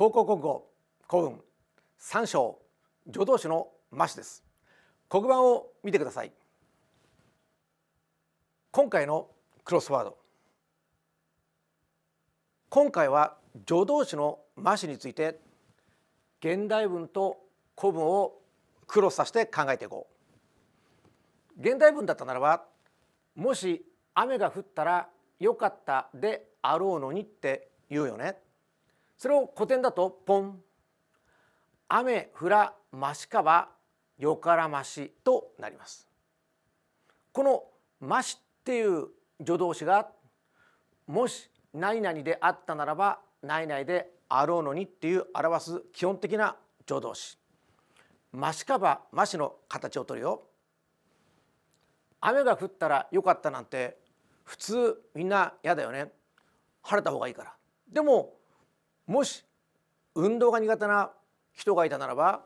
高校国語古文三章助動詞のマシです黒板を見てください今回のクロスワード今回は助動詞のマシについて現代文と古文をクロスさせて考えていこう現代文だったならばもし雨が降ったらよかったであろうのにって言うよねそれを古典だとポン雨降らましかばよからましとなりますこの「まし」っていう助動詞がもし何々であったならば何々であろうのにっていう表す基本的な助動詞ましかばましの形を取るよ雨が降ったらよかったなんて普通みんな嫌だよね晴れた方がいいからでももし運動が苦手な人がいたならば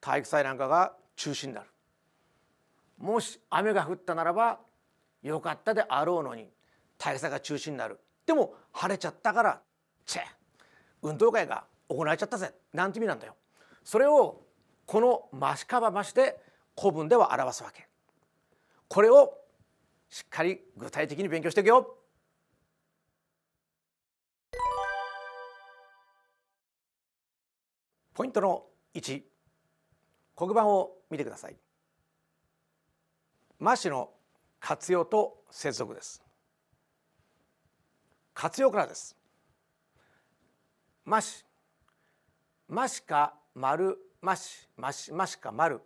体育祭なんかが中止になるもし雨が降ったならばよかったであろうのに体育祭が中止になるでも晴れちゃったからチェ運動会が行われちゃったぜなんて意味なんだよそれをこの「ましかばまし」で古文では表すわけこれをしっかり具体的に勉強していくよポイントの1黒板を見てくださいマシの活用と接続です活用からですマシマシか丸マシマシマシか丸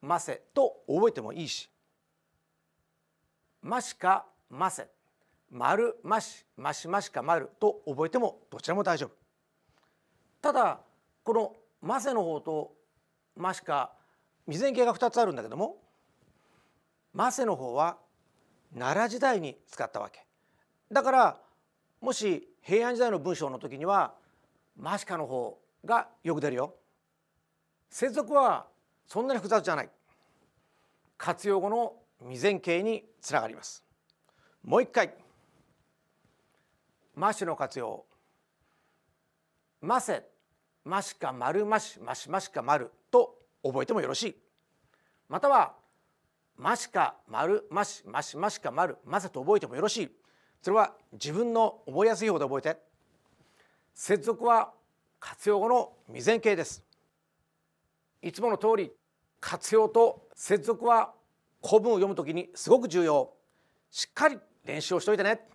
マセと覚えてもいいしマシかマセ丸マシマシマシか丸と覚えてもどちらも大丈夫ただこのマセの方とマシカ未然形が2つあるんだけどもマセの方は奈良時代に使ったわけだからもし平安時代の文章の時にはマシカの方がよく出るよ接続はそんなに複雑じゃない活用語の未然形につながりますもう一回マシの活用マセましかまるましましましかまると覚えてもよろしいまたはましかまるましましましかまるまさと覚えてもよろしいそれは自分の覚えやすい方で覚えて接続は活用語の未然形ですいつもの通り活用と接続は古文を読むときにすごく重要しっかり練習をしておいてね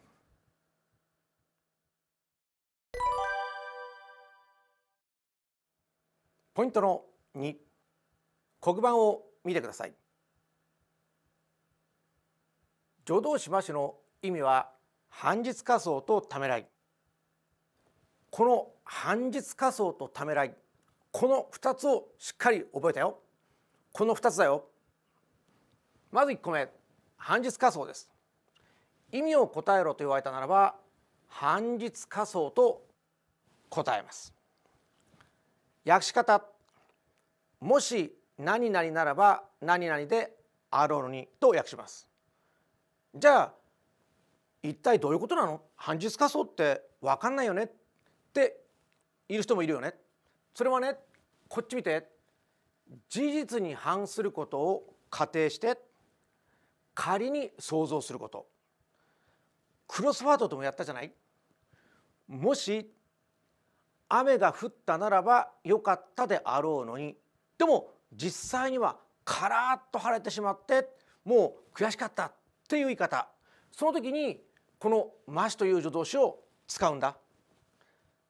ポイントの2黒板を見てください助動詞ましの意味は半日仮想とためらいこの半日仮想とためらいこの2つをしっかり覚えたよこの2つだよまず1個目半日仮想です意味を答えろと言われたならば半日仮想と答えます訳し方もし何々ならば何々であろうにと訳しますじゃあ一体どういうことなの半日仮想って分かんないよねっている人もいるよねそれはねこっち見て事実に反することを仮定して仮に想像することクロスワードともやったじゃないもし雨が降ったならば良かったであろうのにでも実際にはカラッと晴れてしまってもう悔しかったっていう言い方その時にこの「まし」という助動詞を使うんだ。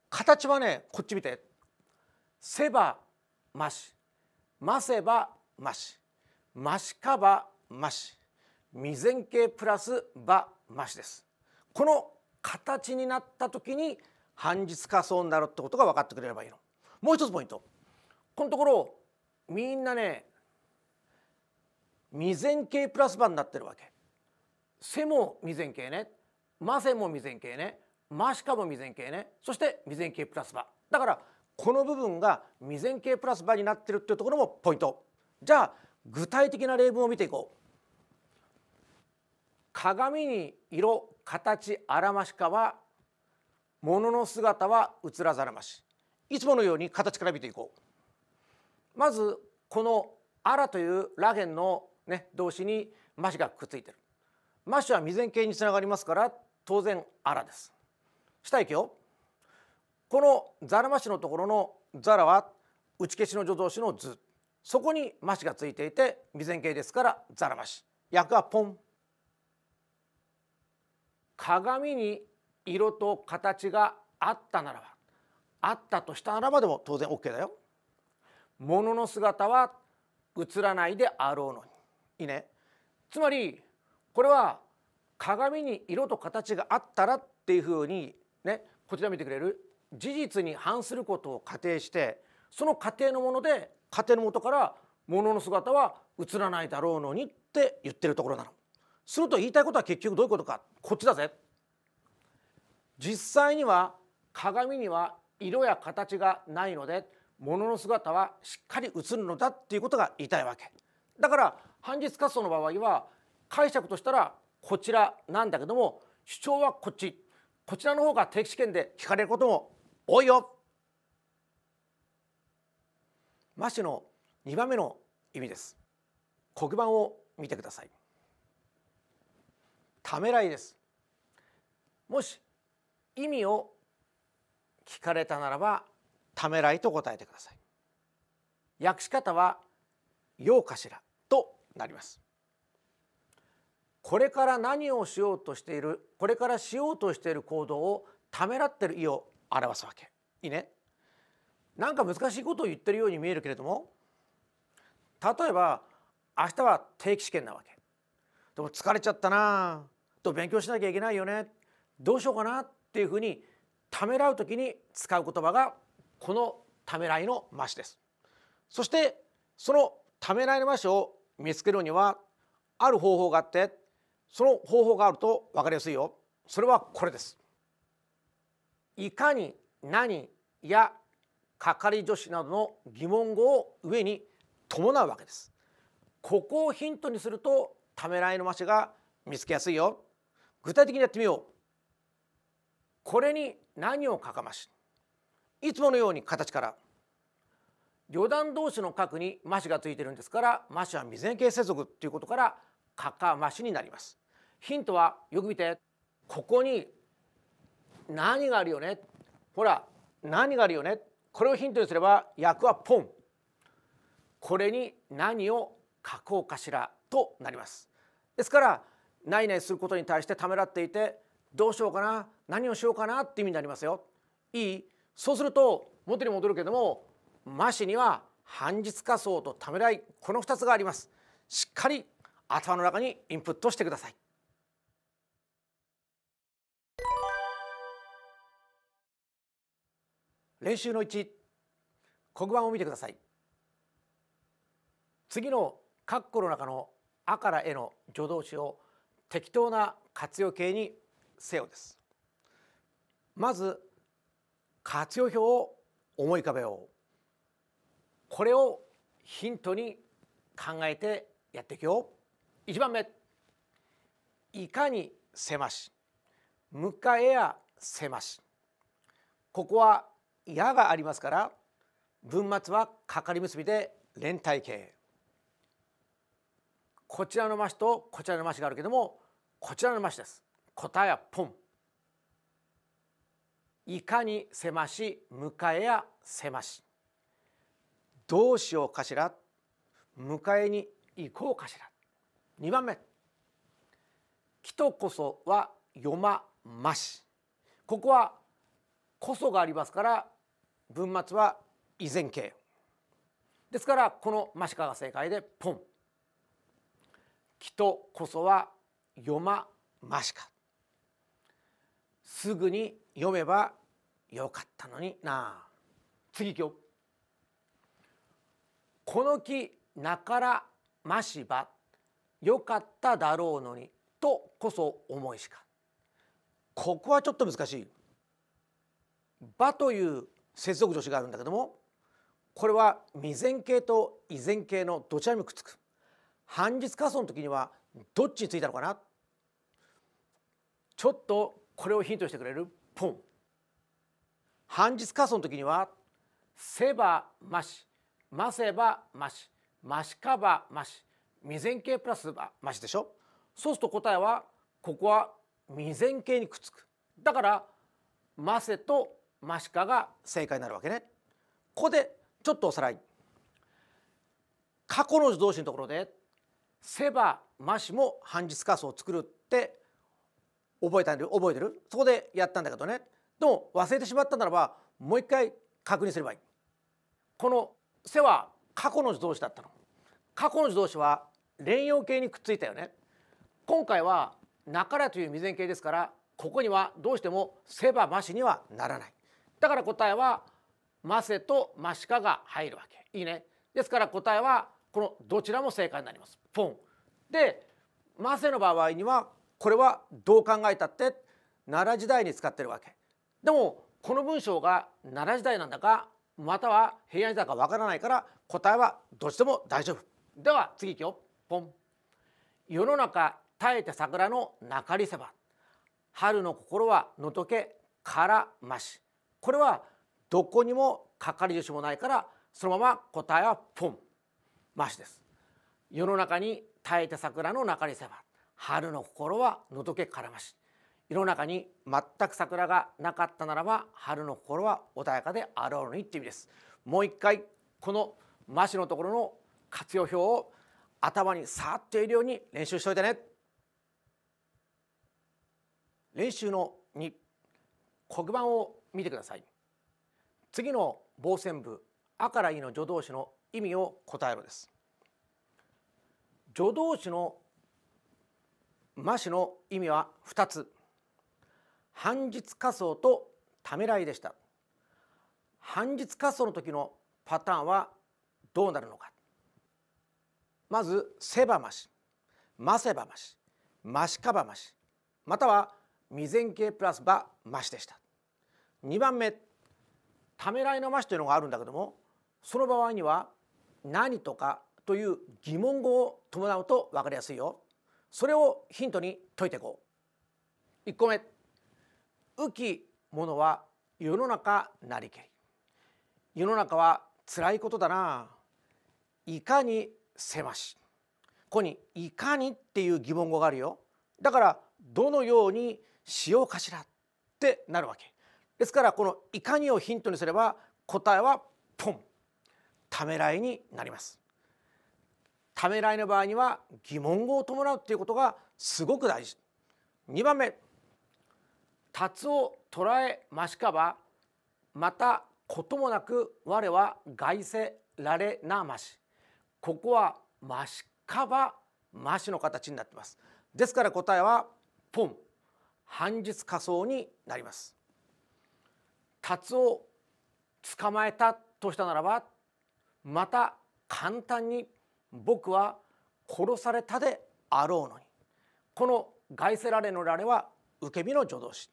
形はねこっち見て「せばまし」「ませばまし」「ましかばまし」「未然形プラスばまし」です。この形になった時に半日仮想になるってことが分かってくれればいいの。もう一つポイントこのところみんなね未然形プラス版になってるわけ。背も未然形ねマセも未然形ねマシカも未然形ねそして未然形プラス版。だからこの部分が未然形プラス版になってるっていうところもポイント。じゃあ具体的な例文を見ていこう。鏡に色形あらましかは物の姿は映らざらましいつものように形から見ていこうまずこの「あら」というラゲンの、ね、動詞に「まし」がくっついてる「まし」は未然形につながりますから当然「あら」です下行よこの「ざらまし」のところの「ざら」は打ち消しの助動詞の「ず」そこに「まし」がついていて未然形ですから「ざらまし」役は「ポン」鏡に色と形があったならばあったとしたならばでも当然 OK だよ。ものの姿は映らないであろうのに。いいね。つまりこれは鏡に色と形があったらっていうふうにねこちら見てくれる事実に反することを仮定してその仮定のもので仮定のもとからものの姿は映らないだろうのにって言ってるところなの。すると言いたいことは結局どういうことかこっちだぜ。実際には鏡には色や形がないので物の姿はしっかり映るのだっていうことが言いたいわけだから反日活動の場合は解釈としたらこちらなんだけども主張はこっちこちらの方が定期試験で聞かれることも多いよマシの2番目の意味です黒板を見てくださいためらいですもし意味を聞かれたならばためらいと答えてください訳し方はようかしらとなりますこれから何をしようとしているこれからしようとしている行動をためらってる意を表すわけいいねなんか難しいことを言ってるように見えるけれども例えば明日は定期試験なわけでも疲れちゃったなと勉強しなきゃいけないよねどうしようかなっていうふうにためらうときに使う言葉がこのためらいのましです。そしてそのためらいのましを見つけるにはある方法があってその方法があると分かりやすいよ。それはこれです。いかに何や係助詞などの疑問語を上に伴うわけです。ここをヒントにするとためらいのましが見つけやすいよ。具体的にやってみよう。これに何をかかましいつものように形から旅団同士の角にましがついてるんですからましは未然形接続ということからかかましになりますヒントはよく見てここに何があるよねほら何があるよねこれをヒントにすれば役はポンこれに何を書こうかしらとなりますですから何々することに対してためらっていてどうしようかな何をしようかなって意味になりますよ。いいそうすると元に戻るけどもマシには半日仮想とためらいこの2つがあります。しっかり頭の中にインプットしてください。練習の1黒板を見てください次の括弧の中の「あ」から「え」の助動詞を適当な活用形にせよですまず活用表を思い浮かべようこれをヒントに考えてやっていくよ1番目いかにせまし迎えやせましここは「や」がありますから文末はかかり結びで連帯形こちらのましとこちらのましがあるけどもこちらのましです答えはポン。いかにせまし迎えやせまし。どうしようかしら迎えに行こうかしら。2番目。きとこそはよままし。ここはこそがありますから文末は依然形。ですからこのましかが正解でポン。きとこそはよまましか。すぐに読めばよかったのにな次行この木なからましばよかっただろうのにとこそ思いしかここはちょっと難しい「ば」という接続助詞があるんだけどもこれは未然形と依然形のどちらにもくっつく半日仮想の時にはどっちについたのかなちょっとこれをヒントしてくれるポン半日仮想の時には「せばまし」「ませばまし」「ましかばまし」「未然形プラスばまし」でしょそうすると答えはここは未然形にくっつくだから「ませ」と「ましか」が正解になるわけねここでちょっとおさらい過去の助動詞のところで「せばまし」も半日仮想を作るって覚えたんで覚えてるそこでやったんだけどねでも忘れてしまったならばもう一回確認すればいいこの「せ」は過去の助動詞だったの過去の助動詞は連用形にくっついたよね今回は「なから」という未然形ですからここにはどうしても「せばまし」にはならないだから答えは「ませ」と「ましか」が入るわけいいねですから答えはこのどちらも正解になりますポンで「ませ」の場合にはこれはどう考えたって奈良時代に使ってるわけでもこの文章が奈良時代なんだかまたは平安時代かわからないから答えはどうしても大丈夫では次いきよポン世の中耐えて桜の中りせば春の心はのとけからましこれはどこにもかかり助詞もないからそのまま答えはポンましです世の中に耐えて桜の中りせば春の心はのどけからまし世の中に全く桜がなかったならば春の心は穏やかであろうにって意味ですもう一回このマシのところの活用表を頭に触っているように練習しておいてね練習の2黒板を見てください次の傍線部あからいの助動詞の意味を答えろです助動詞のマシの意味は二つ半日仮想とためらいでした半日仮想の時のパターンはどうなるのかまずセバマシマセバマシマシカバマシまたは未然形プラスバマシでした2番目ためらいのマシというのがあるんだけどもその場合には何とかという疑問語を伴うと分かりやすいよ。それをヒントに解いていこう1個目浮き者は世の中なりけり世の中は辛いことだないかにせましここに「いかに」っていう疑問語があるよだからどのようにしようかしらってなるわけですからこの「いかに」をヒントにすれば答えはポンためらいになりますためらいの場合には疑問語を伴うということがすごく大事2番目「達を捉えましかばまたこともなく我は外せられなまし」ここは「ましかばまし」の形になってます。ですから答えは「ポン」半日仮想になります。達を捕まえたとしたならばまた簡単に「僕は殺されたであろうのにこの外せられのられは受け身の助動詞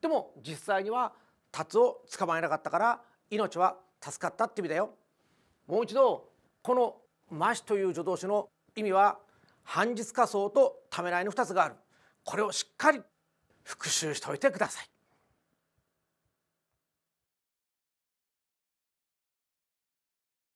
でも実際には達を捕まえなかったから命は助かったって意味だよもう一度この「まし」という助動詞の意味は半日仮想とためらいの2つがあるこれをしっかり復習しておいてください